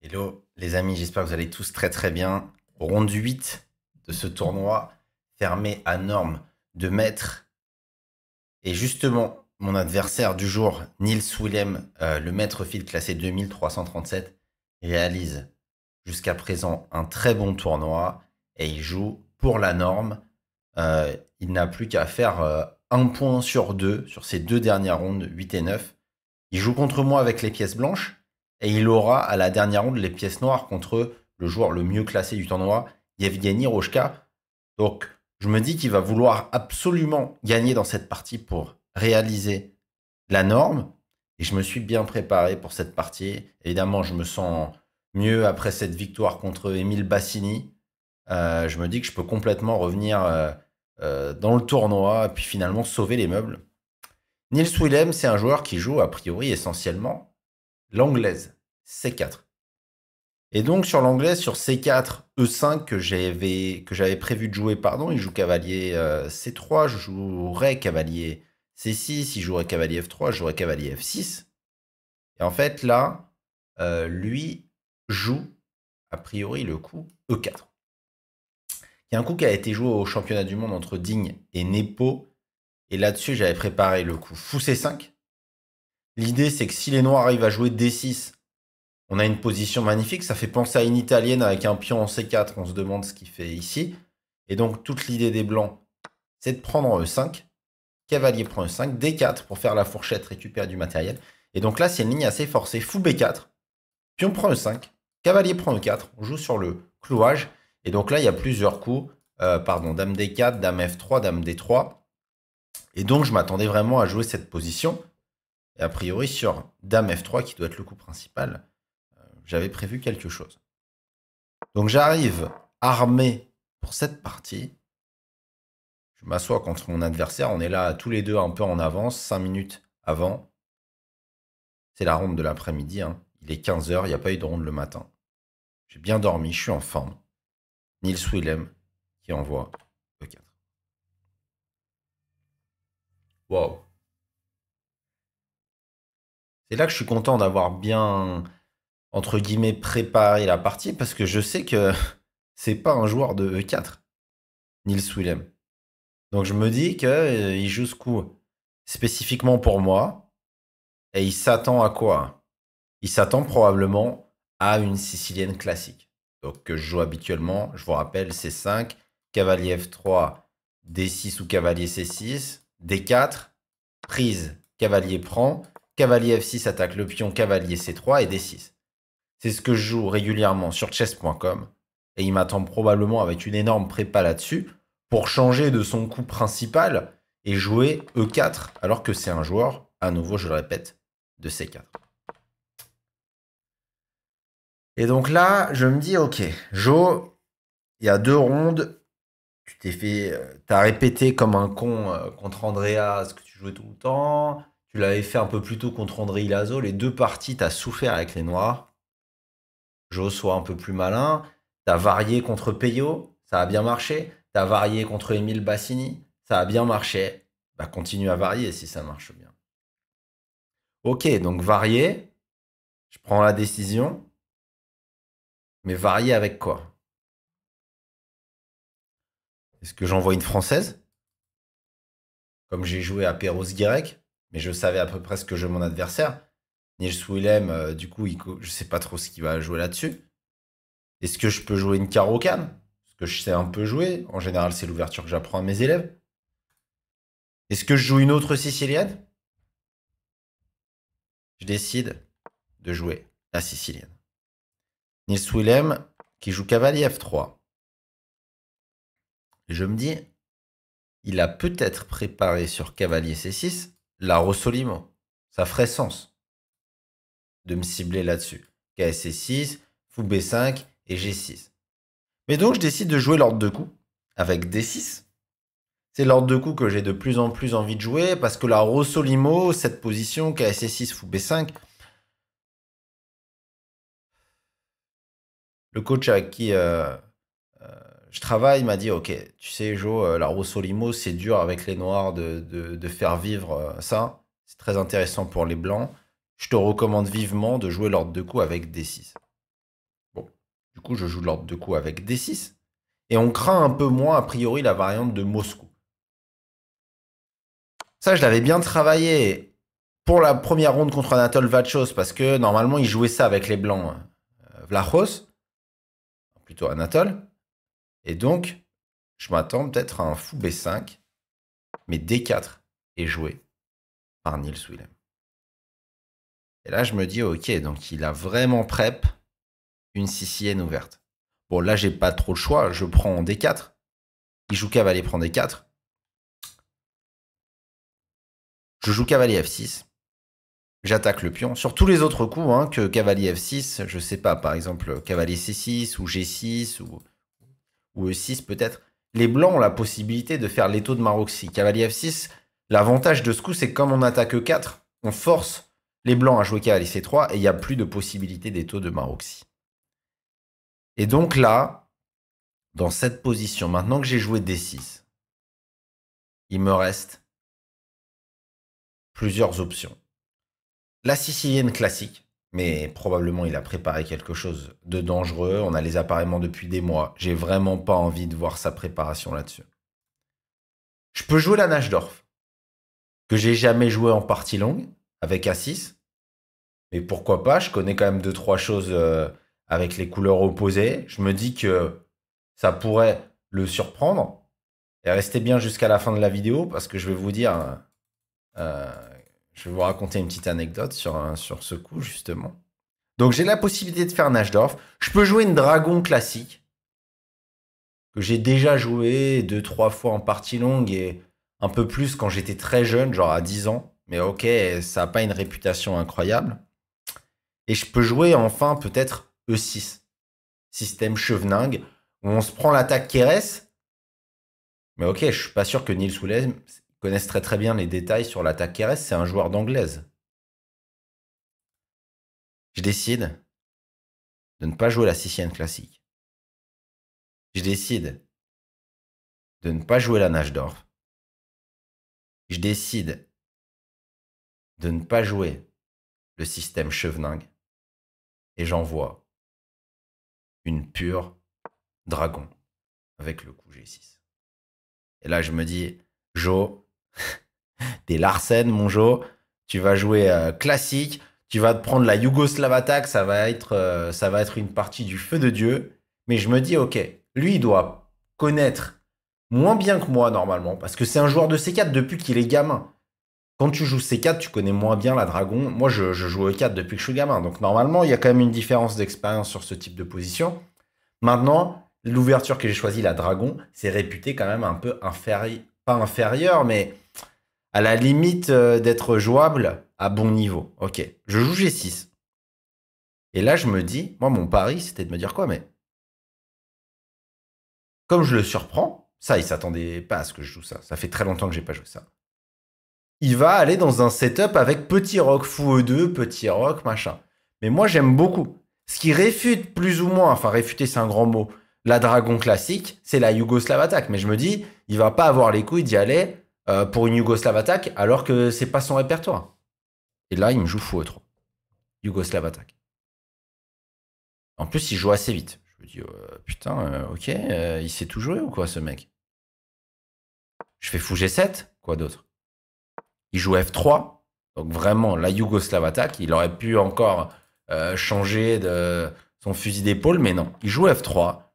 Hello les amis, j'espère que vous allez tous très très bien. Ronde 8 de ce tournoi fermé à normes de maître. Et justement, mon adversaire du jour, Nils Willem, euh, le maître fil classé 2337, réalise jusqu'à présent un très bon tournoi et il joue pour la norme. Euh, il n'a plus qu'à faire euh, un point sur deux sur ces deux dernières rondes, 8 et 9. Il joue contre moi avec les pièces blanches et il aura à la dernière ronde les pièces noires contre le joueur le mieux classé du tournoi, Yevgeny Roshka. Donc, je me dis qu'il va vouloir absolument gagner dans cette partie pour réaliser la norme. Et je me suis bien préparé pour cette partie. Évidemment, je me sens mieux après cette victoire contre Émile Bassini. Euh, je me dis que je peux complètement revenir euh, euh, dans le tournoi et puis finalement sauver les meubles. Nils Willem, c'est un joueur qui joue a priori essentiellement l'anglaise, C4. Et donc sur l'anglaise, sur C4, E5 que j'avais, que j'avais prévu de jouer, pardon, il joue cavalier euh, C3, je jouerais cavalier C6, il jouerait cavalier F3, je jouerais cavalier F6. Et en fait là, euh, lui joue a priori le coup E4. Il y a un coup qui a été joué au championnat du monde entre Digne et Nepo. Et là-dessus, j'avais préparé le coup fou C5 L'idée, c'est que si les noirs arrivent à jouer D6, on a une position magnifique. Ça fait penser à une italienne avec un pion en C4. On se demande ce qu'il fait ici. Et donc, toute l'idée des blancs, c'est de prendre E5. Cavalier prend E5. D4 pour faire la fourchette, récupérer du matériel. Et donc là, c'est une ligne assez forcée. Fou B4. Pion prend E5. Cavalier prend E4. On joue sur le clouage. Et donc là, il y a plusieurs coups. Euh, pardon, dame D4, dame F3, dame D3. Et donc, je m'attendais vraiment à jouer cette position. Et a priori, sur Dame F3, qui doit être le coup principal, euh, j'avais prévu quelque chose. Donc j'arrive armé pour cette partie. Je m'assois contre mon adversaire. On est là tous les deux un peu en avance, 5 minutes avant. C'est la ronde de l'après-midi. Hein. Il est 15h, il n'y a pas eu de ronde le matin. J'ai bien dormi, je suis en forme. Nils Willem qui envoie E4. Wow. C'est là que je suis content d'avoir bien, entre guillemets, préparé la partie parce que je sais que c'est pas un joueur de e 4, Nils Willem. Donc je me dis qu'il euh, joue ce coup spécifiquement pour moi et il s'attend à quoi Il s'attend probablement à une sicilienne classique. Donc que je joue habituellement, je vous rappelle, C5, cavalier F3, D6 ou cavalier C6, D4, prise, cavalier prend, cavalier F6 attaque le pion cavalier C3 et D6. C'est ce que je joue régulièrement sur chess.com et il m'attend probablement avec une énorme prépa là-dessus pour changer de son coup principal et jouer E4 alors que c'est un joueur, à nouveau je le répète, de C4. Et donc là, je me dis, ok, Joe, il y a deux rondes, tu t'es fait, euh, t'as répété comme un con euh, contre Andrea ce que tu jouais tout le temps, tu l'avais fait un peu plus tôt contre André Ilazo. Les deux parties, tu as souffert avec les Noirs. Joe soit un peu plus malin. Tu as varié contre Peyo. Ça a bien marché. Tu as varié contre Émile Bassini. Ça a bien marché. Bah, continue à varier si ça marche bien. Ok, donc varier. Je prends la décision. Mais varier avec quoi Est-ce que j'envoie une française Comme j'ai joué à Perros Guirec mais je savais à peu près ce que j'ai mon adversaire. Nils Willem, euh, du coup, il, je sais pas trop ce qu'il va jouer là-dessus. Est-ce que je peux jouer une caro canne Ce que je sais un peu jouer. En général, c'est l'ouverture que j'apprends à mes élèves. Est-ce que je joue une autre sicilienne Je décide de jouer la sicilienne. Nils Willem qui joue cavalier F3. je me dis, il a peut-être préparé sur cavalier C6 la Rossolimo. Ça ferait sens de me cibler là-dessus. KSC6, Fou B5 et G6. Mais donc je décide de jouer l'ordre de coup avec D6. C'est l'ordre de coup que j'ai de plus en plus envie de jouer parce que la Rossolimo, cette position, KSC6, Fou B5, le coach a qui euh, je travaille, il m'a dit, ok, tu sais, Joe, euh, la Rousseau-Limo, c'est dur avec les Noirs de, faire vivre euh, ça. C'est très intéressant pour les Blancs. Je te recommande vivement de jouer l'ordre de coup avec D6. Bon, du coup, je joue l'ordre de coup avec D6. Et on craint un peu moins, a priori, la variante de Moscou. Ça, je l'avais bien travaillé pour la première ronde contre Anatole Vachos, parce que normalement, il jouait ça avec les Blancs. Hein. Euh, Vlachos, plutôt Anatole. Et donc, je m'attends peut-être à un fou B5, mais D4 est joué par Nils Willem. Et là, je me dis, ok, donc il a vraiment prep une CCN ouverte. Bon, là, j'ai pas trop le choix. Je prends D4. Il joue cavalier, prend D4. Je joue cavalier F6. J'attaque le pion. Sur tous les autres coups, hein, que cavalier F6, je sais pas, par exemple, cavalier C6 ou G6 ou ou E6 peut-être, les Blancs ont la possibilité de faire les taux de Maroxy. Cavalier F6, l'avantage de ce coup, c'est que comme on attaque E4, on force les Blancs à jouer Cavalier C3 et il n'y a plus de possibilité d'étau de Maroxy. Et donc là, dans cette position, maintenant que j'ai joué D6, il me reste plusieurs options. La sicilienne classique, mais probablement il a préparé quelque chose de dangereux. On a les appareillements depuis des mois. J'ai vraiment pas envie de voir sa préparation là-dessus. Je peux jouer la Nashdorf, que j'ai jamais joué en partie longue avec A6, mais pourquoi pas Je connais quand même deux trois choses euh, avec les couleurs opposées. Je me dis que ça pourrait le surprendre. Et restez bien jusqu'à la fin de la vidéo parce que je vais vous dire euh, je vais vous raconter une petite anecdote sur, sur ce coup, justement. Donc, j'ai la possibilité de faire Nashdorf. Je peux jouer une dragon classique, que j'ai déjà joué deux, trois fois en partie longue et un peu plus quand j'étais très jeune, genre à 10 ans. Mais ok, ça n'a pas une réputation incroyable. Et je peux jouer enfin peut-être E6, système cheveningue, où on se prend l'attaque Keres. Mais ok, je suis pas sûr que Nils Soulez connaissent très très bien les détails sur l'attaque KRS. c'est un joueur d'anglaise. Je décide de ne pas jouer la Sicilienne classique. Je décide de ne pas jouer la Nashdorf. Je décide de ne pas jouer le système cheveningue et j'envoie une pure dragon avec le coup G6. Et là, je me dis, Joe. des Larsen, Monjo. Tu vas jouer euh, classique. Tu vas te prendre la Yougoslav Ça va être, euh, ça va être une partie du feu de Dieu. Mais je me dis, ok, lui, il doit connaître moins bien que moi normalement, parce que c'est un joueur de C4 depuis qu'il est gamin. Quand tu joues C4, tu connais moins bien la dragon. Moi, je, joue E4 depuis que je suis gamin. Donc normalement, il y a quand même une différence d'expérience sur ce type de position. Maintenant, l'ouverture que j'ai choisie, la dragon, c'est réputé quand même un peu inférieure, pas inférieur, mais à la limite euh, d'être jouable à bon niveau. Ok, je joue G6. Et là, je me dis, moi, mon pari, c'était de me dire quoi, mais comme je le surprends, ça, il s'attendait pas à ce que je joue ça. Ça fait très longtemps que j'ai pas joué ça. Il va aller dans un setup avec petit rock fou E2, petit rock, machin. Mais moi, j'aime beaucoup. Ce qui réfute plus ou moins, enfin, réfuter, c'est un grand mot, la dragon classique, c'est la Yougoslav attaque. Mais je me dis, il va pas avoir les couilles d'y aller euh, pour une Yougoslave attaque alors que c'est pas son répertoire. Et là, il me joue fou 3. Yougoslave attaque. En plus, il joue assez vite. Je me dis, euh, putain, euh, ok, il sait tout jouer ou quoi, ce mec Je fais fou G7, quoi d'autre Il joue F3. Donc vraiment, la Yougoslave attaque. Il aurait pu encore changer de son fusil d'épaule, mais non. Il joue F3.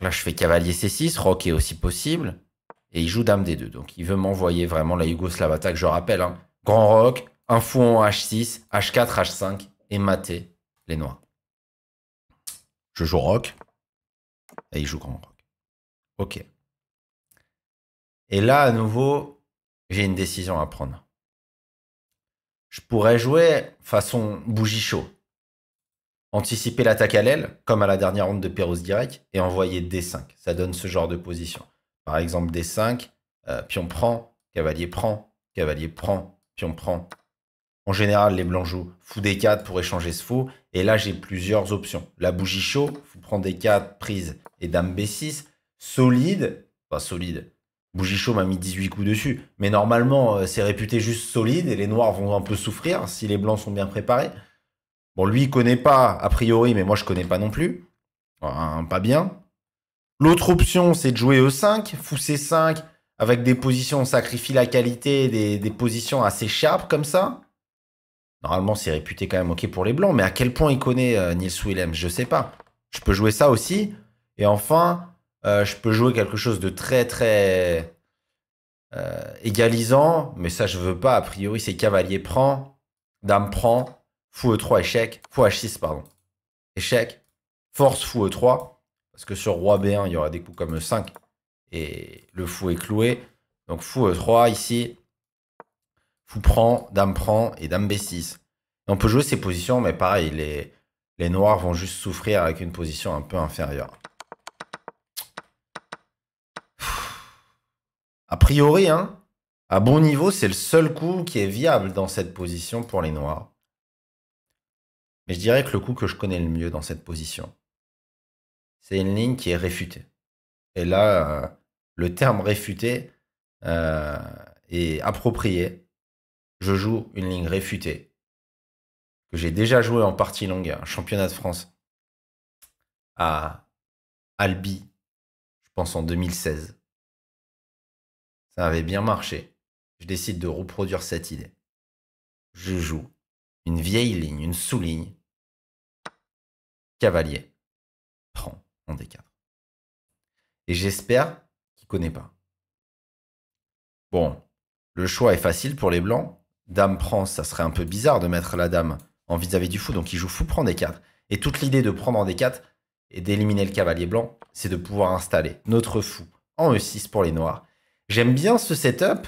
Là, je fais cavalier C6, Rock est aussi possible. Et il joue dame D2. Donc, il veut m'envoyer vraiment la yougoslave attaque. Je rappelle, hein. grand Rock, un fou en H6, H4, H5 et mater les noirs. Je joue Rock. Et il joue grand Rock. Ok. Et là, à nouveau, j'ai une décision à prendre. Je pourrais jouer façon bougie chaud anticiper l'attaque à l'aile, comme à la dernière ronde de Perros direct, et envoyer D5. Ça donne ce genre de position. Par exemple, D5, euh, puis pion prend, cavalier prend, cavalier prend, pion prend. En général, les blancs jouent fou D4 pour échanger ce fou, et là j'ai plusieurs options. La bougie chaud, fou prend D4, prise et dame B6. Solide, pas solide. Bougie chaud m'a mis 18 coups dessus, mais normalement euh, c'est réputé juste solide et les noirs vont un peu souffrir si les blancs sont bien préparés. Bon, lui, il connaît pas, a priori, mais moi, je connais pas non plus. pas bien. L'autre option, c'est de jouer E5, fou 5 avec des positions, on sacrifie la qualité, des, positions assez sharp comme ça. Normalement, c'est réputé quand même OK pour les Blancs, mais à quel point il connaît euh, Niels Willem, je sais pas. Je peux jouer ça aussi. Et enfin, euh, je peux jouer quelque chose de très, très euh, égalisant, mais ça, je veux pas. A priori, c'est cavalier prend, dame prend, fou e3, échec, fou h6, pardon. Échec, force fou e3, parce que sur roi b1, il y aura des coups comme 5, et le fou est cloué. Donc fou e3 ici, fou prend, dame prend, et dame b6. on peut jouer ces positions, mais pareil, les, les noirs vont juste souffrir avec une position un peu inférieure. A priori, hein, à bon niveau, c'est le seul coup qui est viable dans cette position pour les noirs. Mais je dirais que le coup que je connais le mieux dans cette position, c'est une ligne qui est réfutée. Et là, euh, le terme réfuté euh, est approprié. Je joue une ligne réfutée que j'ai déjà jouée en partie longue, un championnat de France à Albi, je pense en 2016. Ça avait bien marché. Je décide de reproduire cette idée. Je joue une vieille ligne, une sous-ligne, cavalier. prend en D4. Et j'espère qu'il connaît pas. Bon, le choix est facile pour les blancs. Dame prend, ça serait un peu bizarre de mettre la dame en vis-à-vis du fou, donc il joue fou prend D4. Et toute l'idée de prendre en D4 et d'éliminer le cavalier blanc, c'est de pouvoir installer notre fou en E6 pour les noirs. J'aime bien ce setup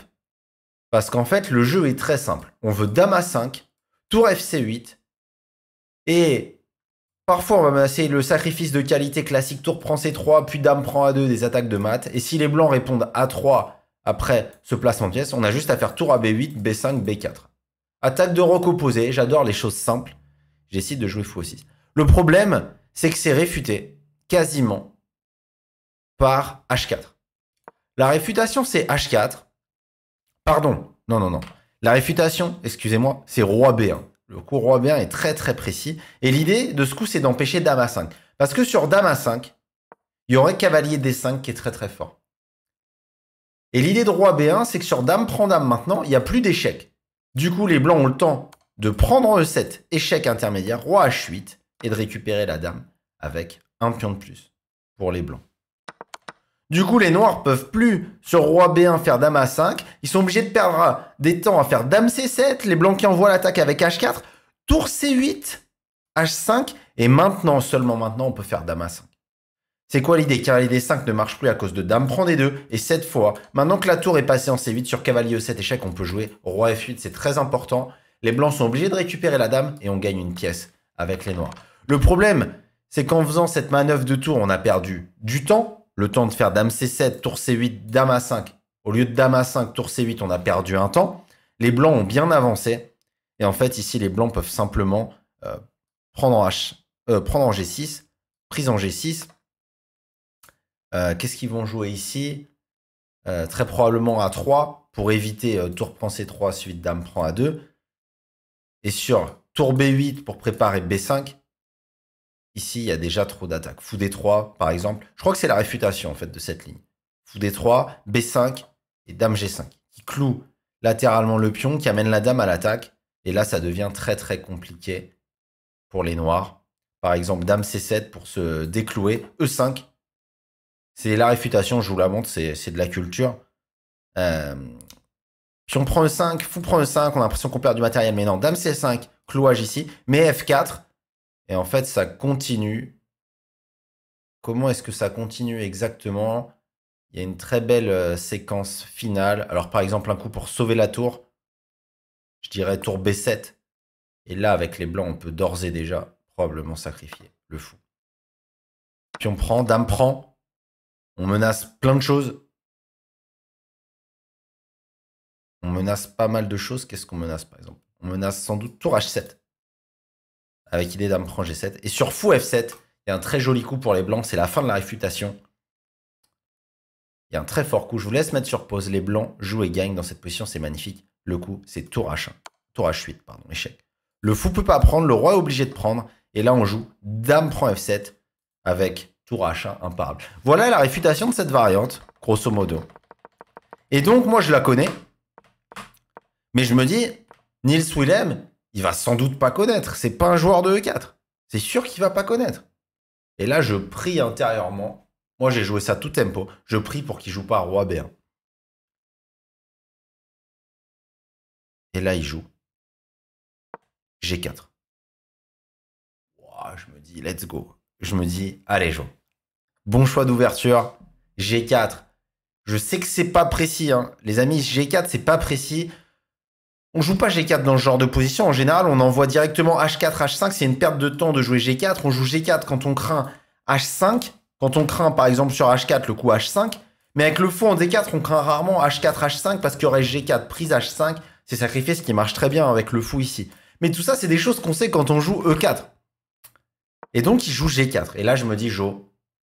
parce qu'en fait, le jeu est très simple. On veut dame à 5, tour FC8 et Parfois, on va menacer le sacrifice de qualité classique. Tour prend C3, puis dame prend A2, des attaques de maths. Et si les blancs répondent A3 après ce placement de pièce, on a juste à faire tour à B8, B5, B4. Attaque de roc opposé. J'adore les choses simples. J'essaie de jouer fou aussi. Le problème, c'est que c'est réfuté quasiment par H4. La réfutation, c'est H4. Pardon. Non, non, non. La réfutation, excusez-moi, c'est roi B1. Le coup roi B1 est très très précis. Et l'idée de ce coup, c'est d'empêcher dame à 5. Parce que sur dame à 5, il y aurait cavalier d5 qui est très très fort. Et l'idée de roi b1, c'est que sur dame prend dame maintenant, il n'y a plus d'échec. Du coup, les blancs ont le temps de prendre e7, échec intermédiaire, roi h8, et de récupérer la dame avec un pion de plus pour les blancs. Du coup, les noirs peuvent plus sur roi B1 faire dame A5. Ils sont obligés de perdre des temps à faire dame C7. Les blancs qui envoient l'attaque avec H4. Tour C8, H5. Et maintenant, seulement maintenant, on peut faire dame A5. C'est quoi l'idée Car l'idée 5 ne marche plus à cause de dame prend D2. Et cette fois, maintenant que la tour est passée en C8 sur cavalier E7 échec, on peut jouer roi F8. C'est très important. Les blancs sont obligés de récupérer la dame et on gagne une pièce avec les noirs. Le problème, c'est qu'en faisant cette manœuvre de tour, on a perdu du temps le temps de faire dame C7, tour C8, dame A5. Au lieu de dame A5, tour C8, on a perdu un temps. Les blancs ont bien avancé. Et en fait, ici, les blancs peuvent simplement euh, prendre, en H, euh, prendre en G6, prise en G6. Euh, qu'est-ce qu'ils vont jouer ici Très probablement A3 pour éviter tour prend C3, suite dame prend A2. Et sur tour B8 pour préparer B5. Ici, il y a déjà trop d'attaques. Fou D3, par exemple. Je crois que c'est la réfutation, en fait, de cette ligne. Fou D3, B5 et Dame G5, qui cloue latéralement le pion, qui amène la dame à l'attaque. Et là, ça devient très, très compliqué pour les noirs. Par exemple, Dame C7 pour se déclouer. E5. C'est la réfutation, je vous la montre, c'est de la culture. Euh... Puis on prend E5, fou prend E5, on a l'impression qu'on perd du matériel. Mais non, Dame C5, clouage ici. Mais F4, et en fait, ça continue. Comment est-ce que ça continue exactement Il y a une très belle euh, séquence finale. Alors, par exemple, un coup pour sauver la tour, je dirais tour B7. Et là, avec les blancs, on peut d'ores et déjà probablement sacrifier le fou. Puis on prend, dame prend, on menace plein de choses. On menace pas mal de choses. Qu'est-ce qu'on menace par exemple On menace sans doute tour H7 avec idée dame prend G7. Et sur fou F7, il y a un très joli coup pour les blancs, c'est la fin de la réfutation. Il y a un très fort coup, je vous laisse mettre sur pause. Les blancs jouent et gagnent dans cette position, c'est magnifique. Le coup, c'est tour H1. Tour H8, pardon, échec. Le fou peut pas prendre, le roi est obligé de prendre. Et là, on joue dame prend F7 avec tour H1 imparable. Voilà la réfutation de cette variante, grosso modo. Et donc, moi, je la connais. Mais je me dis, Nils Willem, il va sans doute pas connaître. C'est pas un joueur de E4. C'est sûr qu'il va pas connaître. Et là, je prie intérieurement. Moi, j'ai joué ça tout tempo. Je prie pour qu'il joue pas roi B1. Et là, il joue G4. je me dis, let's go. Je me dis, allez, joue. Bon choix d'ouverture. G4. Je sais que c'est pas précis. Hein. Les amis, G4, c'est pas précis. On joue pas G4 dans ce genre de position. En général, on envoie directement H4, H5. C'est une perte de temps de jouer G4. On joue G4 quand on craint H5. Quand on craint, par exemple, sur H4, le coup H5. Mais avec le fou en D4, on craint rarement H4, H5 parce qu'il y aurait G4, prise H5. C'est sacrifié, ce qui marche très bien avec le fou ici. Mais tout ça, c'est des choses qu'on sait quand on joue E4. Et donc, il joue G4. Et là, je me dis, Joe,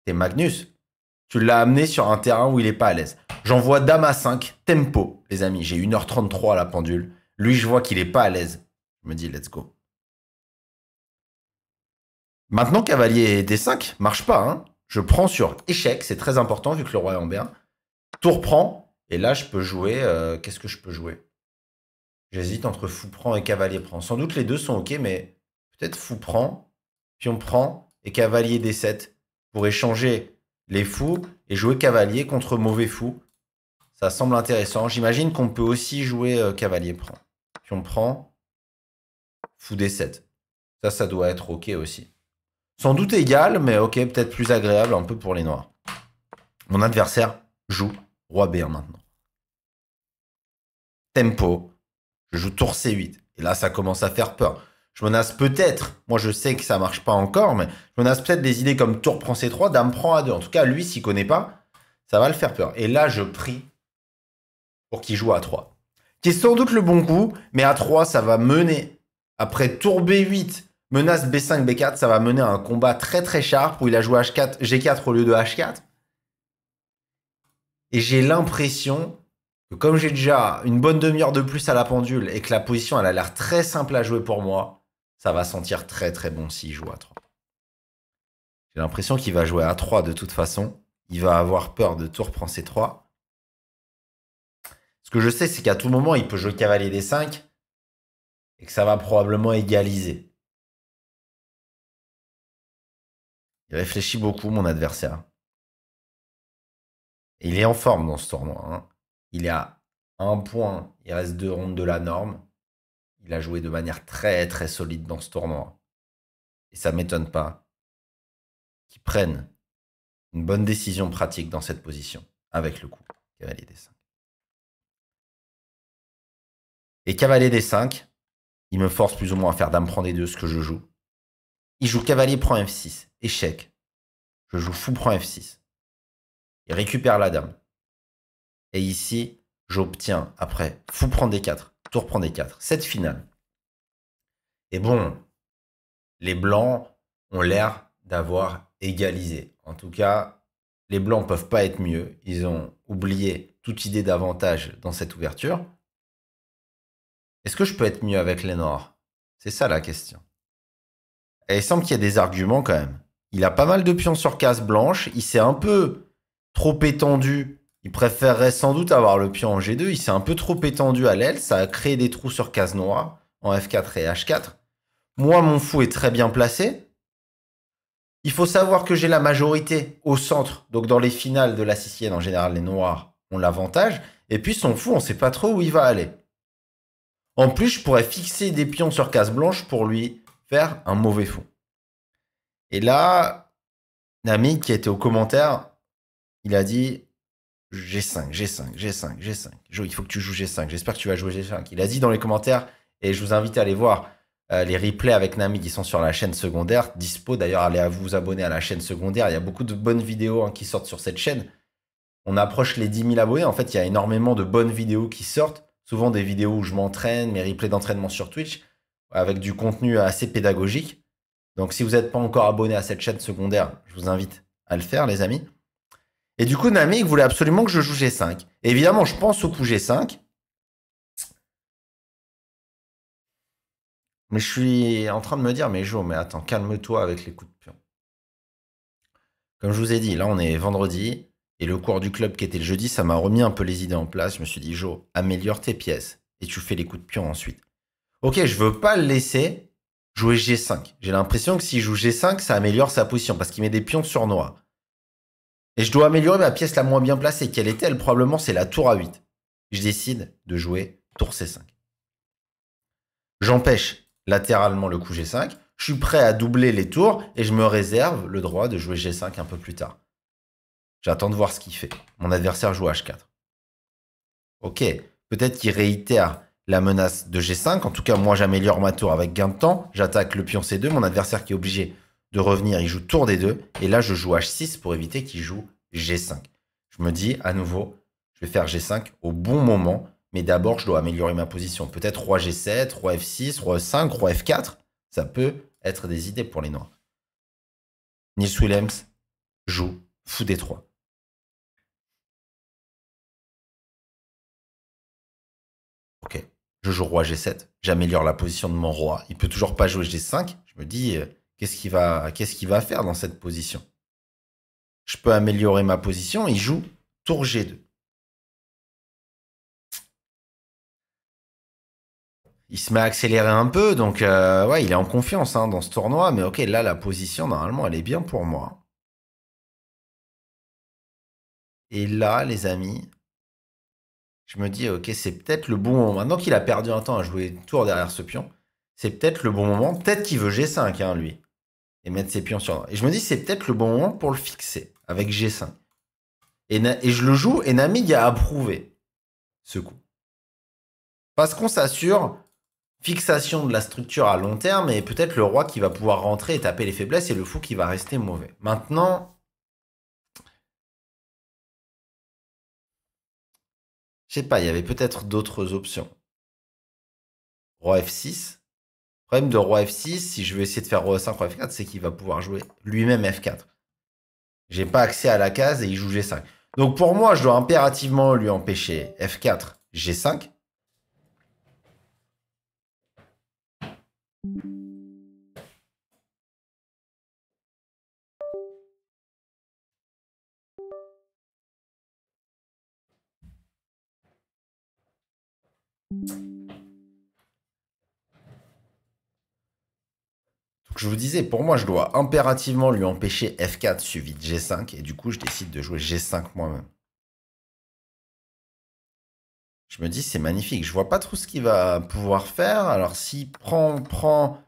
t'es Magnus. Tu l'as amené sur un terrain où il est pas à l'aise. J'envoie Dame a 5, tempo, les amis. J'ai 1h33 à la pendule. Lui, je vois qu'il n'est pas à l'aise. Je me dis, let's go. Maintenant, cavalier D5 marche pas. Hein. Je prends sur échec, c'est très important vu que le roi est en b Tour prend, et là, je peux jouer. Euh, qu'est-ce que je peux jouer J'hésite entre fou prend et cavalier prend. Sans doute les deux sont OK, mais peut-être fou prend, Puis, on prend et cavalier D7 pour échanger les fous et jouer cavalier contre mauvais fou. Ça semble intéressant. J'imagine qu'on peut aussi jouer euh, cavalier prend on prend fou des 7. Ça, ça doit être OK aussi. Sans doute égal, mais OK, peut-être plus agréable un peu pour les noirs. Mon adversaire joue roi B1 maintenant. Tempo. Je joue tour C8. Et là, ça commence à faire peur. Je menace peut-être, moi je sais que ça marche pas encore, mais je menace peut-être des idées comme tour prend C3, dame prend A2. En tout cas, lui, s'il connaît pas, ça va le faire peur. Et là, je prie pour qu'il joue à 3 sans doute le bon coup, mais à 3, ça va mener. Après tour B8, menace B5, B4, ça va mener à un combat très très sharp où il a joué H4, G4 au lieu de H4. Et j'ai l'impression que comme j'ai déjà une bonne demi-heure de plus à la pendule et que la position elle a l'air très simple à jouer pour moi, ça va sentir très très bon s'il joue à 3. J'ai l'impression qu'il va jouer à 3 de toute façon. Il va avoir peur de tour prendre C3. Ce que je sais, c'est qu'à tout moment, il peut jouer cavalier des 5 et que ça va probablement égaliser. Il réfléchit beaucoup, mon adversaire. Il est en forme dans ce tournoi. Hein. Il a un point. Il reste deux rondes de la norme. Il a joué de manière très très solide dans ce tournoi. Et ça ne m'étonne pas qu'il prenne une bonne décision pratique dans cette position avec le coup cavalier des 5. Et cavalier des 5, il me force plus ou moins à faire dame prend des 2 ce que je joue. Il joue cavalier prend F6, échec. Je joue fou prend F6. Il récupère la dame. Et ici, j'obtiens après fou prend D4, tour prend D4, cette finale. Et bon, les blancs ont l'air d'avoir égalisé. En tout cas, les blancs peuvent pas être mieux. Ils ont oublié toute idée d'avantage dans cette ouverture. Est-ce que je peux être mieux avec les Noirs C'est ça la question. Et il semble qu'il y a des arguments quand même. Il a pas mal de pions sur case blanche. Il s'est un peu trop étendu. Il préférerait sans doute avoir le pion en G2. Il s'est un peu trop étendu à l'aile. Ça a créé des trous sur case noire en F4 et H4. Moi, mon fou est très bien placé. Il faut savoir que j'ai la majorité au centre. Donc dans les finales de la Sicilienne, en général, les noirs ont l'avantage. Et puis son fou, on ne sait pas trop où il va aller. En plus, je pourrais fixer des pions sur casse blanche pour lui faire un mauvais fond. Et là, Nami qui était au commentaire, il a dit G5, G5, G5, G5. Il faut que tu joues G5. J'espère que tu vas jouer G5. Il a dit dans les commentaires, et je vous invite à aller voir euh, les replays avec Nami qui sont sur la chaîne secondaire. Dispo d'ailleurs, allez à vous abonner à la chaîne secondaire. Il y a beaucoup de bonnes vidéos hein, qui sortent sur cette chaîne. On approche les 10 000 abonnés. En fait, il y a énormément de bonnes vidéos qui sortent souvent des vidéos où je m'entraîne, mes replays d'entraînement sur Twitch, avec du contenu assez pédagogique. Donc si vous n'êtes pas encore abonné à cette chaîne secondaire, je vous invite à le faire, les amis. Et du coup, Nami, il voulait absolument que je joue G5. évidemment, je pense au coup G5. Mais je suis en train de me dire, mais Jo, mais attends, calme-toi avec les coups de pion. Comme je vous ai dit, là, on est vendredi. Et le cours du club qui était le jeudi, ça m'a remis un peu les idées en place. Je me suis dit, Joe, améliore tes pièces et tu fais les coups de pion ensuite. Ok, je ne veux pas le laisser jouer G5. J'ai l'impression que s'il joue G5, ça améliore sa position parce qu'il met des pions sur noir. Et je dois améliorer ma pièce la moins bien placée. Quelle est-elle Probablement, c'est la tour A8. Je décide de jouer tour C5. J'empêche latéralement le coup G5. Je suis prêt à doubler les tours et je me réserve le droit de jouer G5 un peu plus tard. J'attends de voir ce qu'il fait. Mon adversaire joue H4. Ok, peut-être qu'il réitère la menace de G5. En tout cas, moi, j'améliore ma tour avec gain de temps. J'attaque le pion C2. Mon adversaire qui est obligé de revenir, il joue tour D2. Et là, je joue H6 pour éviter qu'il joue G5. Je me dis, à nouveau, je vais faire G5 au bon moment. Mais d'abord, je dois améliorer ma position. Peut-être roi G7, roi F6, roi f 5 roi F4. Ça peut être des idées pour les Noirs. Nils Willems joue fou D3. je joue roi G7, j'améliore la position de mon roi. Il peut toujours pas jouer G5. Je me dis, euh, qu'est-ce qu'il va, faire dans cette position Je peux améliorer ma position. Il joue tour G2. Il se met à accélérer un peu, donc euh, ouais, il est en confiance hein, dans ce tournoi. Mais ok, là, la position, normalement, elle est bien pour moi. Et là, les amis, je me dis, ok, c'est peut-être le bon moment. Maintenant qu'il a perdu un temps à jouer une tour derrière ce pion, c'est peut-être le bon moment. Peut-être qu'il veut G5, hein, lui, et mettre ses pions sur. Et je me dis, c'est peut-être le bon moment pour le fixer avec G5. Et, et je le joue, et Namig a approuvé ce coup. Parce qu'on s'assure fixation de la structure à long terme, et peut-être le roi qui va pouvoir rentrer et taper les faiblesses, et le fou qui va rester mauvais. Maintenant, pas, il y avait peut-être d'autres options. Roi F6. problème de Roi F6, si je veux essayer de faire Roi 5, Roi F4, c'est qu'il va pouvoir jouer lui-même F4. J'ai pas accès à la case et il joue G5. Donc pour moi, je dois impérativement lui empêcher F4, G5. je vous disais, pour moi, je dois impérativement lui empêcher F4 suivi de G5, et du coup, je décide de jouer G5 moi-même. Je me dis, c'est magnifique. Je vois pas trop ce qu'il va pouvoir faire. Alors, s'il prend, prend...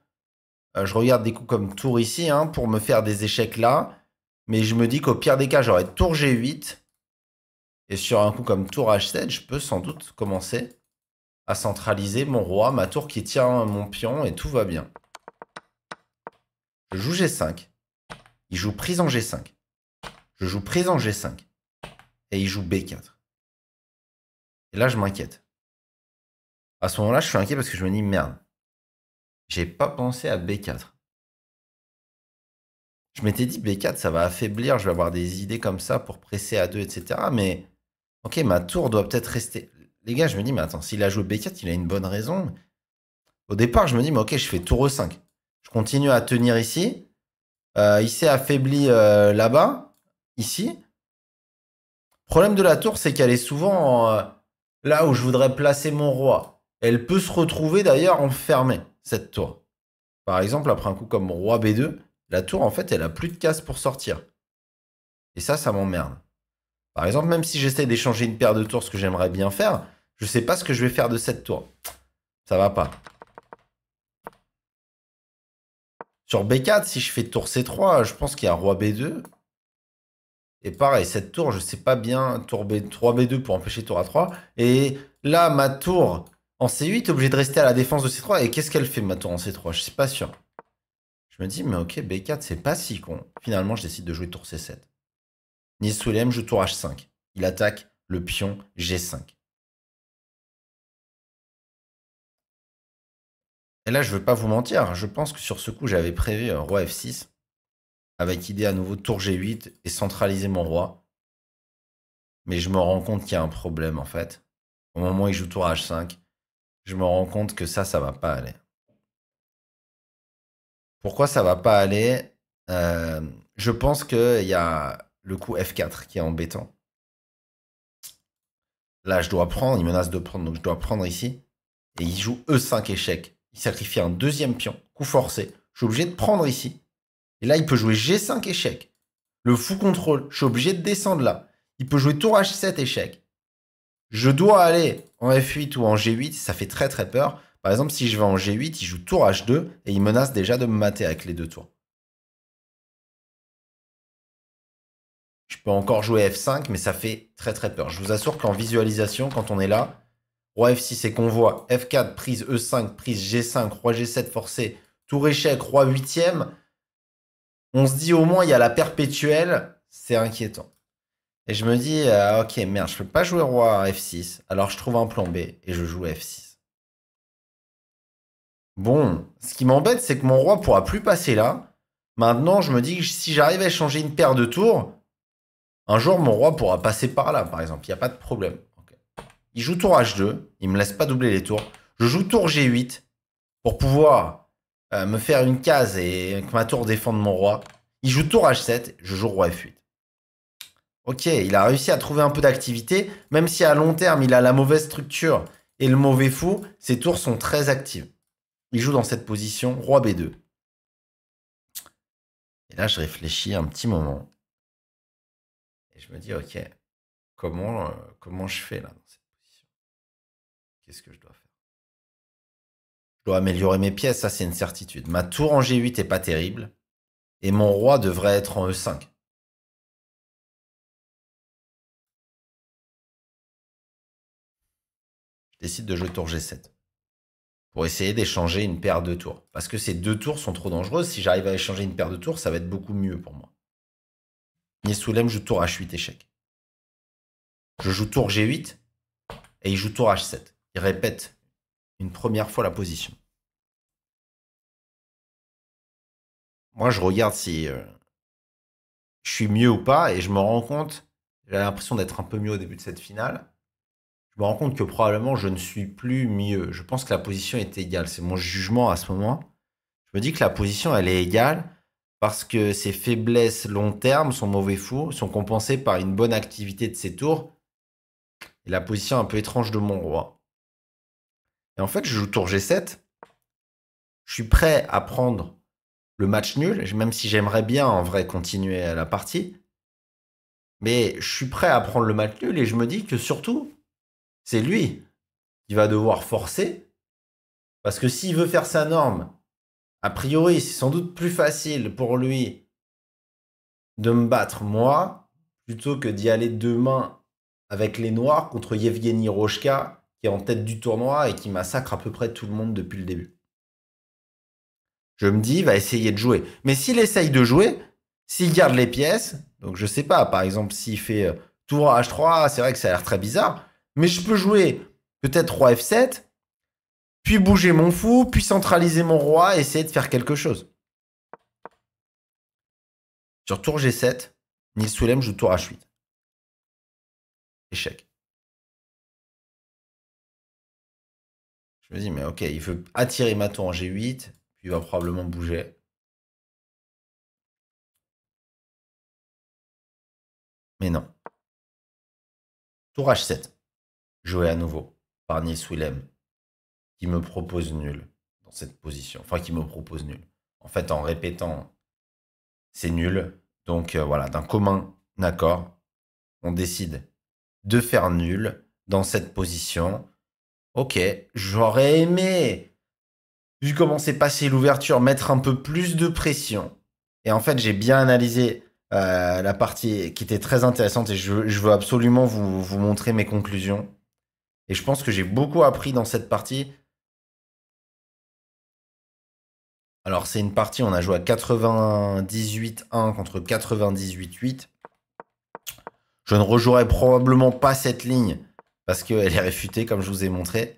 Euh, je regarde des coups comme tour ici, hein, pour me faire des échecs là. Mais je me dis qu'au pire des cas, j'aurais tour G8. Et sur un coup comme tour H7, je peux sans doute commencer à centraliser mon roi, ma tour qui tient mon pion, et tout va bien. Je joue G5. Il joue prise en G5. Je joue prise en G5. Et il joue B4. Et là, je m'inquiète. À ce moment-là, je suis inquiet parce que je me dis merde. J'ai pas pensé à B4. Je m'étais dit B4, ça va affaiblir, je vais avoir des idées comme ça pour presser a 2, etc. Mais ok, ma tour doit peut-être rester. Les gars, je me dis, mais attends, s'il a joué B4, il a une bonne raison. Au départ, je me dis, mais ok, je fais tour E5. Je continue à tenir ici. Euh, il s'est affaibli euh, là-bas, ici. Problème de la tour, c'est qu'elle est souvent euh, là où je voudrais placer mon roi. Elle peut se retrouver d'ailleurs enfermée, cette tour. Par exemple, après un coup comme roi B2, la tour, en fait, elle a plus de cases pour sortir. Et ça, ça m'emmerde. Par exemple, même si j'essaie d'échanger une paire de tours, ce que j'aimerais bien faire, je ne sais pas ce que je vais faire de cette tour. Ça va pas. Sur B4, si je fais tour C3, je pense qu'il y a roi B2. Et pareil, cette tour, je ne sais pas bien, tour B3, B2 pour empêcher tour A3. Et là, ma tour en C8 est obligée de rester à la défense de C3. Et qu'est-ce qu'elle fait, ma tour en C3 Je ne suis pas sûr. Je me dis, mais ok, B4, c'est pas si con. Finalement, je décide de jouer tour C7. Nice Willem joue tour H5. Il attaque le pion G5. Et là, je ne veux pas vous mentir, je pense que sur ce coup, j'avais prévu un roi f6, avec idée à nouveau tour g8 et centraliser mon roi. Mais je me rends compte qu'il y a un problème en fait. Au moment où il joue tour h5, je me rends compte que ça, ça va pas aller. Pourquoi ça va pas aller euh, Je pense qu'il y a le coup f4 qui est embêtant. Là, je dois prendre, il menace de prendre, donc je dois prendre ici. Et il joue e5 échec. Il sacrifie un deuxième pion, coup forcé. Je suis obligé de prendre ici. Et là, il peut jouer G5 échec. Le fou contrôle, je suis obligé de descendre là. Il peut jouer tour H7 échec. Je dois aller en F8 ou en G8, ça fait très très peur. Par exemple, si je vais en G8, il joue tour H2 et il menace déjà de me mater avec les deux tours. Je peux encore jouer F5, mais ça fait très très peur. Je vous assure qu'en visualisation, quand on est là, Roi F6 et qu'on voit F4, prise E5, prise G5, roi G7 forcé. Tour échec, roi 8 On se dit au moins il y a la perpétuelle. C'est inquiétant. Et je me dis, euh, ok, merde, je peux pas jouer roi F6. Alors je trouve un plan B et je joue F6. Bon, ce qui m'embête, c'est que mon roi pourra plus passer là. Maintenant, je me dis que si j'arrive à échanger une paire de tours, un jour, mon roi pourra passer par là, par exemple. Il n'y a pas de problème. Il joue tour H2. Il ne me laisse pas doubler les tours. Je joue tour G8 pour pouvoir euh, me faire une case et que ma tour défende mon roi. Il joue tour H7. Je joue roi F8. Ok, il a réussi à trouver un peu d'activité, même si à long terme, il a la mauvaise structure et le mauvais fou, ses tours sont très actives. Il joue dans cette position, roi B2. Et là, je réfléchis un petit moment. Et je me dis, ok, comment, euh, comment je fais là Qu'est-ce que je dois faire Je dois améliorer mes pièces, ça c'est une certitude. Ma tour en G8 n'est pas terrible. Et mon roi devrait être en E5. Je décide de jouer tour G7 pour essayer d'échanger une paire de tours. Parce que ces deux tours sont trop dangereuses. Si j'arrive à échanger une paire de tours, ça va être beaucoup mieux pour moi. Nisoulem joue tour H8 échec. Je joue tour G8 et il joue tour H7 répète une première fois la position. Moi, je regarde si euh, je suis mieux ou pas et je me rends compte, j'ai l'impression d'être un peu mieux au début de cette finale. Je me rends compte que probablement je ne suis plus mieux. Je pense que la position est égale. C'est mon jugement à ce moment. Je me dis que la position, elle est égale parce que ses faiblesses long terme, sont mauvais fou, sont compensées par une bonne activité de ses tours et la position un peu étrange de mon roi. Et en fait, je joue tour G7. Je suis prêt à prendre le match nul, même si j'aimerais bien en vrai continuer la partie. Mais je suis prêt à prendre le match nul et je me dis que surtout, c'est lui qui va devoir forcer. Parce que s'il veut faire sa norme, a priori, c'est sans doute plus facile pour lui de me battre moi, plutôt que d'y aller demain avec les Noirs contre Yevgeny Rochka, qui est en tête du tournoi et qui massacre à peu près tout le monde depuis le début. Je me dis, il va essayer de jouer. Mais s'il essaye de jouer, s'il garde les pièces, donc je sais pas, par exemple, s'il fait euh, tour H3, c'est vrai que ça a l'air très bizarre, mais je peux jouer peut-être roi F7, puis bouger mon fou, puis centraliser mon roi, essayer de faire quelque chose. Sur tour G7, Nils Soulem joue tour H8. Échec. Je me dis, mais ok, il veut attirer ma tour en G8, puis il va probablement bouger. Mais non. Tour H7, joué à nouveau par Nils Willem, qui me propose nul dans cette position. Enfin, qui me propose nul. En fait, en répétant, c'est nul. Donc euh, voilà, d'un commun accord, on décide de faire nul dans cette position Ok, j'aurais aimé, vu comment s'est passé l'ouverture, mettre un peu plus de pression. Et en fait, j'ai bien analysé euh, la partie qui était très intéressante et je, veux absolument vous, vous montrer mes conclusions. Et je pense que j'ai beaucoup appris dans cette partie. Alors, c'est une partie, on a joué à 98-1 contre 98-8. Je ne rejouerai probablement pas cette ligne parce qu'elle est réfutée, comme je vous ai montré.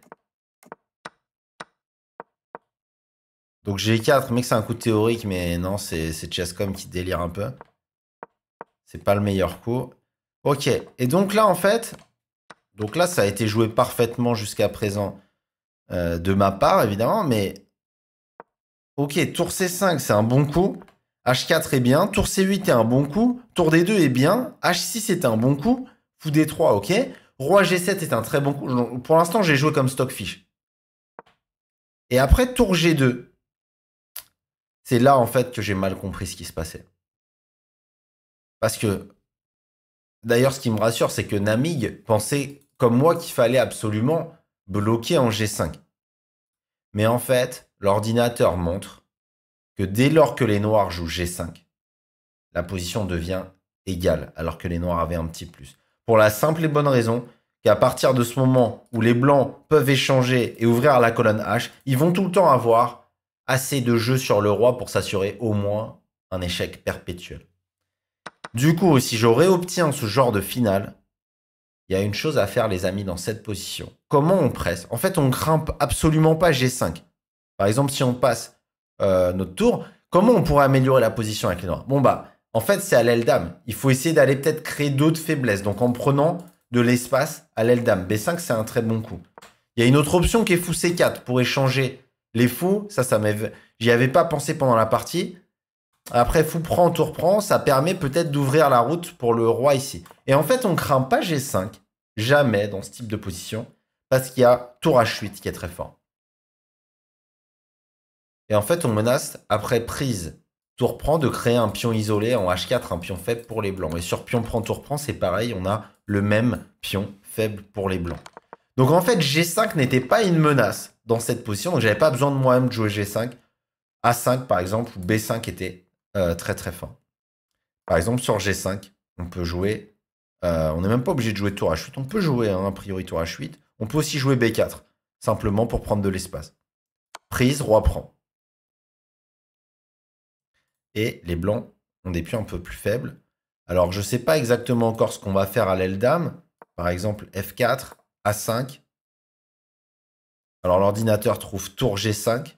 Donc G4, mec, c'est un coup théorique, mais non, c'est Chesscom qui délire un peu. C'est pas le meilleur coup. Ok, et donc là, en fait, donc là, ça a été joué parfaitement jusqu'à présent euh, de ma part, évidemment, mais... Ok, tour C5, c'est un bon coup. H4 est bien. Tour C8 est un bon coup. Tour D2 est bien. H6 est un bon coup. Fou D3, ok. Roi G7 est un très bon coup. Pour l'instant, j'ai joué comme Stockfish. Et après, tour G2. C'est là, en fait, que j'ai mal compris ce qui se passait. Parce que, d'ailleurs, ce qui me rassure, c'est que Namig pensait, comme moi, qu'il fallait absolument bloquer en G5. Mais en fait, l'ordinateur montre que dès lors que les noirs jouent G5, la position devient égale, alors que les noirs avaient un petit plus. Pour la simple et bonne raison qu'à partir de ce moment où les blancs peuvent échanger et ouvrir la colonne H, ils vont tout le temps avoir assez de jeux sur le roi pour s'assurer au moins un échec perpétuel. Du coup, si je réobtiens ce genre de finale, il y a une chose à faire, les amis, dans cette position. Comment on presse En fait, on grimpe absolument pas G5. Par exemple, si on passe euh, notre tour, comment on pourrait améliorer la position avec les noirs Bon, bah, en fait, c'est à l'aile dame. Il faut essayer d'aller peut-être créer d'autres faiblesses. Donc en prenant de l'espace à l'aile dame. B5, c'est un très bon coup. Il y a une autre option qui est fou C4 pour échanger les fous. Ça, ça J'y avais pas pensé pendant la partie. Après, fou prend, tour prend. Ça permet peut-être d'ouvrir la route pour le roi ici. Et en fait, on craint pas G5. Jamais dans ce type de position. Parce qu'il y a tour H8 qui est très fort. Et en fait, on menace après prise Tour prend de créer un pion isolé en H4, un pion faible pour les blancs. Et sur pion prend tour prend, c'est pareil, on a le même pion faible pour les blancs. Donc en fait, G5 n'était pas une menace dans cette position, donc j'avais pas besoin de moi-même de jouer G5. A5 par exemple, ou B5 était euh, très très fort. Par exemple, sur G5, on peut jouer. Euh, on n'est même pas obligé de jouer tour H8. On peut jouer un hein, a priori tour H8. On peut aussi jouer B4, simplement pour prendre de l'espace. Prise, roi prend et les blancs ont des pions un peu plus faibles. Alors, je ne sais pas exactement encore ce qu'on va faire à l'aile dame. Par exemple, F4, A5. Alors, l'ordinateur trouve tour G5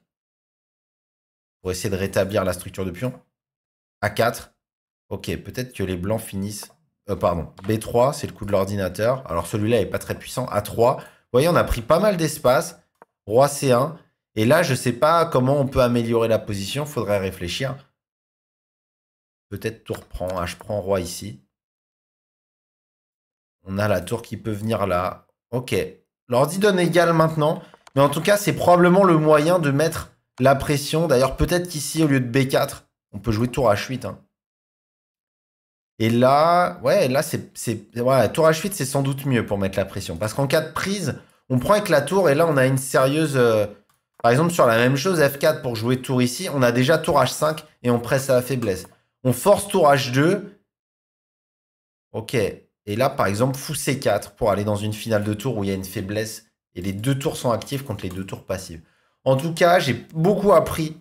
pour essayer de rétablir la structure de pion. A4. Ok, peut-être que les blancs finissent... Euh, pardon, B3, c'est le coup de l'ordinateur. Alors, celui-là n'est pas très puissant. A3. Vous voyez, on a pris pas mal d'espace. Roi C1. Et là, je ne sais pas comment on peut améliorer la position. Il Faudrait réfléchir. Peut-être tour prend. h ah, je prends roi ici. On a la tour qui peut venir là. Ok. L'ordi donne égal maintenant. Mais en tout cas, c'est probablement le moyen de mettre la pression. D'ailleurs, peut-être qu'ici, au lieu de B4, on peut jouer tour H8. Hein. Et là, ouais, là, c'est. Ouais, tour H8, c'est sans doute mieux pour mettre la pression. Parce qu'en cas de prise, on prend avec la tour et là, on a une sérieuse. Euh, par exemple, sur la même chose, F4 pour jouer tour ici, on a déjà tour H5 et on presse à la faiblesse. On force tour H2. Ok. Et là, par exemple, fou C4 pour aller dans une finale de tour où il y a une faiblesse et les deux tours sont actifs contre les deux tours passives. En tout cas, j'ai beaucoup appris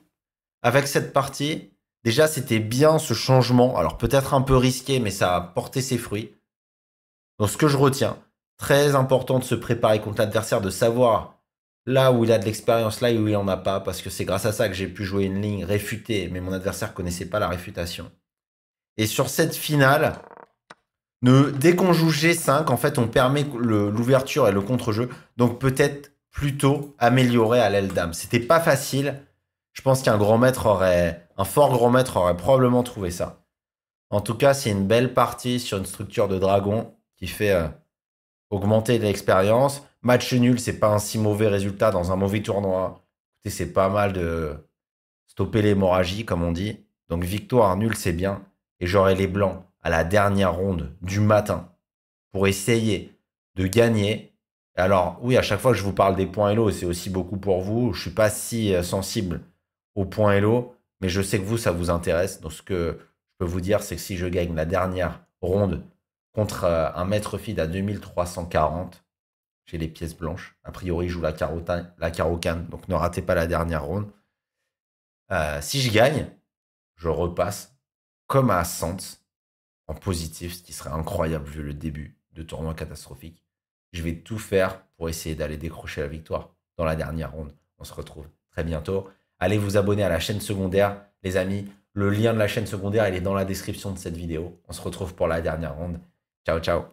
avec cette partie. Déjà, c'était bien ce changement. Alors, peut-être un peu risqué, mais ça a porté ses fruits. Donc, ce que je retiens, très important de se préparer contre l'adversaire, de savoir là où il a de l'expérience, là où il en a pas, parce que c'est grâce à ça que j'ai pu jouer une ligne réfutée, mais mon adversaire connaissait pas la réfutation. Et sur cette finale, ne, dès qu'on joue G5, en fait, on permet l'ouverture et le contre-jeu, donc peut-être plutôt améliorer à l'aile dame. C'était pas facile. Je pense qu'un grand maître aurait, un fort grand maître aurait probablement trouvé ça. En tout cas, c'est une belle partie sur une structure de dragon qui fait euh, augmenter l'expérience. Match nul, c'est pas un si mauvais résultat dans un mauvais tournoi. c'est pas mal de stopper l'hémorragie, comme on dit. Donc victoire nulle, c'est bien. Et j'aurai les blancs à la dernière ronde du matin pour essayer de gagner. Alors oui, à chaque fois que je vous parle des points Elo, c'est aussi beaucoup pour vous. Je ne suis pas si euh, sensible aux points Elo, mais je sais que vous, ça vous intéresse. Donc ce que je peux vous dire, c'est que si je gagne la dernière ronde contre euh, un maître feed à 2340, j'ai les pièces blanches. A priori, je joue la, carota, la carocane, donc ne ratez pas la dernière ronde. Euh, si je gagne, je repasse comme à Ascent en positif, ce qui serait incroyable vu le début de tournoi catastrophique. Je vais tout faire pour essayer d'aller décrocher la victoire dans la dernière ronde. On se retrouve très bientôt. Allez vous abonner à la chaîne secondaire, les amis. Le lien de la chaîne secondaire, il est dans la description de cette vidéo. On se retrouve pour la dernière ronde. Ciao, ciao.